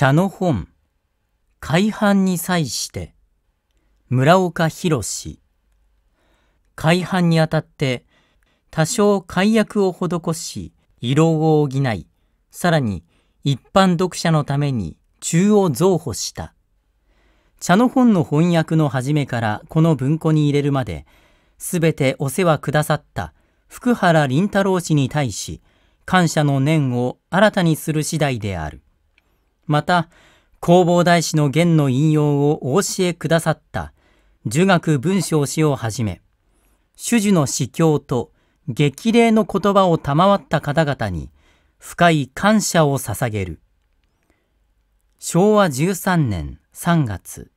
茶の本改版に際して村岡宏開版にあたって多少改悪を施し遺漏を補いさらに一般読者のために中を増補した茶の本の翻訳の初めからこの文庫に入れるまで全てお世話くださった福原林太郎氏に対し感謝の念を新たにする次第である。また、弘法大師の言の引用をお教えくださった儒学文章史をはじめ、主樹の司教と激励の言葉を賜った方々に深い感謝を捧げる。昭和13年3月。